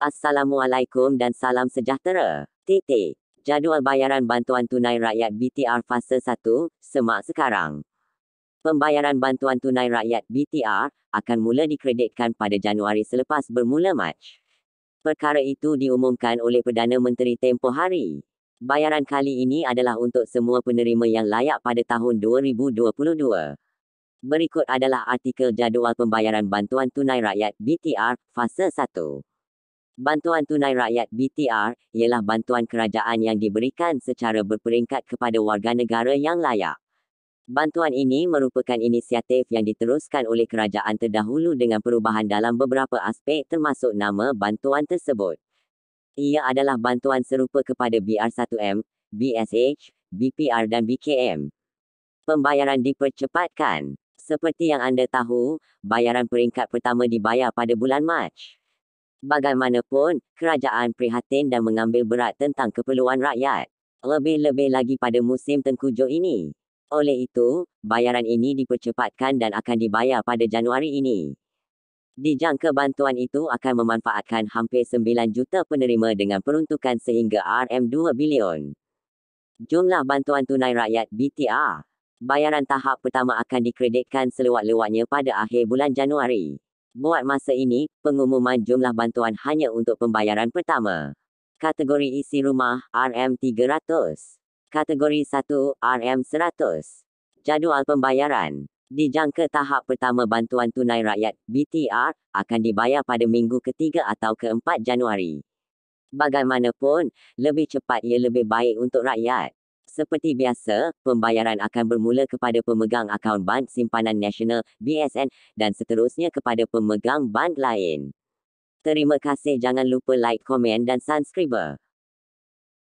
Assalamualaikum dan salam sejahtera. Titik. Jadual bayaran bantuan tunai rakyat BTR fasa 1 semak sekarang. Pembayaran bantuan tunai rakyat BTR akan mula dikreditkan pada Januari selepas bermula Mac. Perkara itu diumumkan oleh Perdana Menteri tempoh hari. Bayaran kali ini adalah untuk semua penerima yang layak pada tahun 2022. Berikut adalah artikel jadual pembayaran bantuan tunai rakyat BTR fasa 1. Bantuan Tunai Rakyat BTR ialah bantuan kerajaan yang diberikan secara berperingkat kepada warga negara yang layak. Bantuan ini merupakan inisiatif yang diteruskan oleh kerajaan terdahulu dengan perubahan dalam beberapa aspek termasuk nama bantuan tersebut. Ia adalah bantuan serupa kepada BR1M, BSH, BPR dan BKM. Pembayaran dipercepatkan. Seperti yang anda tahu, bayaran peringkat pertama dibayar pada bulan Mac. Bagaimanapun, kerajaan prihatin dan mengambil berat tentang keperluan rakyat. Lebih-lebih lagi pada musim tengkujuh ini. Oleh itu, bayaran ini dipercepatkan dan akan dibayar pada Januari ini. Dijangka bantuan itu akan memanfaatkan hampir 9 juta penerima dengan peruntukan sehingga RM2 bilion. Jumlah bantuan tunai rakyat BTR. Bayaran tahap pertama akan dikreditkan selewat-lewatnya pada akhir bulan Januari. Buat masa ini, pengumuman jumlah bantuan hanya untuk pembayaran pertama. Kategori isi rumah RM300. Kategori 1 RM100. Jadual pembayaran. Dijangka tahap pertama bantuan tunai rakyat BTR akan dibayar pada minggu ketiga atau keempat Januari. Bagaimanapun, lebih cepat ia lebih baik untuk rakyat. Seperti biasa, pembayaran akan bermula kepada pemegang akaun Bank Simpanan Nasional BSN dan seterusnya kepada pemegang bank lain. Terima kasih jangan lupa like, komen dan subscribe.